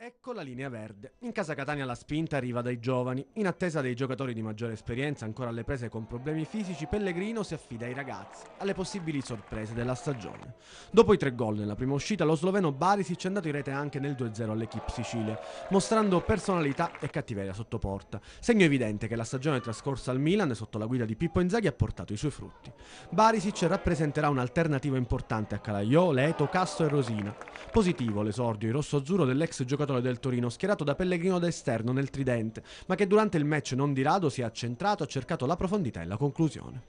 Ecco la linea verde. In casa Catania la spinta arriva dai giovani. In attesa dei giocatori di maggiore esperienza ancora alle prese con problemi fisici, Pellegrino si affida ai ragazzi, alle possibili sorprese della stagione. Dopo i tre gol nella prima uscita, lo sloveno Barisic è andato in rete anche nel 2-0 all'Equipe Sicilia, mostrando personalità e cattiveria sotto porta. Segno evidente che la stagione trascorsa al Milan sotto la guida di Pippo Inzaghi ha portato i suoi frutti. Barisic rappresenterà un'alternativa importante a Calaiò, Leto, Casso e Rosina. Positivo l'esordio in rosso-azzurro dell'ex giocatore calciatore del Torino, schierato da Pellegrino d'esterno nel tridente, ma che durante il match non di rado si è accentrato, ha cercato la profondità e la conclusione.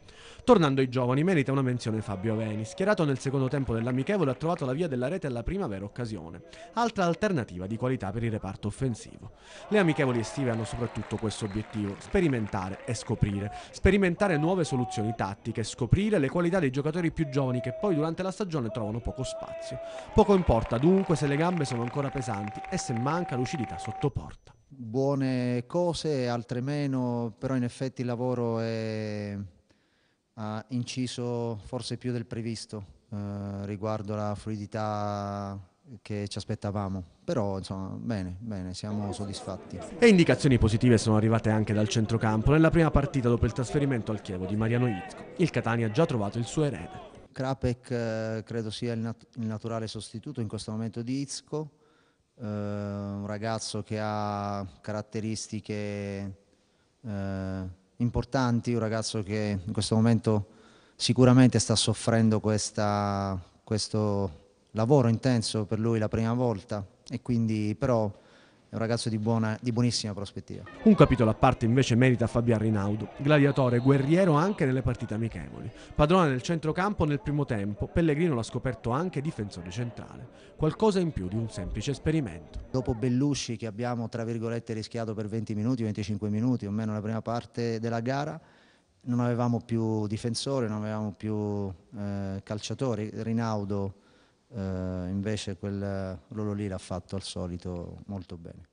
Tornando ai giovani, merita una menzione Fabio Veni, schierato nel secondo tempo dell'amichevole ha trovato la via della rete alla prima vera occasione, altra alternativa di qualità per il reparto offensivo. Le amichevoli estive hanno soprattutto questo obiettivo, sperimentare e scoprire, sperimentare nuove soluzioni tattiche, scoprire le qualità dei giocatori più giovani che poi durante la stagione trovano poco spazio. Poco importa dunque se le gambe sono ancora pesanti e se se manca lucidità sotto porta. Buone cose, altre meno, però in effetti il lavoro è, ha inciso forse più del previsto eh, riguardo alla fluidità che ci aspettavamo, però insomma bene, bene, siamo soddisfatti. E indicazioni positive sono arrivate anche dal centrocampo nella prima partita dopo il trasferimento al Chievo di Mariano Itco. Il Catania ha già trovato il suo erede. Krapek eh, credo sia il, nat il, naturale sostituto in questo momento di Itsko, eh, un ragazzo che ha caratteristiche eh, importanti, un ragazzo che in questo momento sicuramente sta soffrendo questa, questo lavoro intenso per lui la prima volta e quindi però è un ragazzo di, buona, di, buonissima prospettiva. Un capitolo a parte invece merita Fabian Rinaudo, gladiatore guerriero anche nelle partite amichevoli. Padrone nel centrocampo nel primo tempo, Pellegrino l'ha scoperto anche difensore centrale. Qualcosa in più di un semplice esperimento. Dopo Bellucci che abbiamo tra virgolette rischiato per 20 minuti, 25 minuti o meno la prima parte della gara, non avevamo più difensore, non avevamo più eh, calciatori. Rinaudo eh, invece quel ruolo lì l'ha fatto al solito molto bene.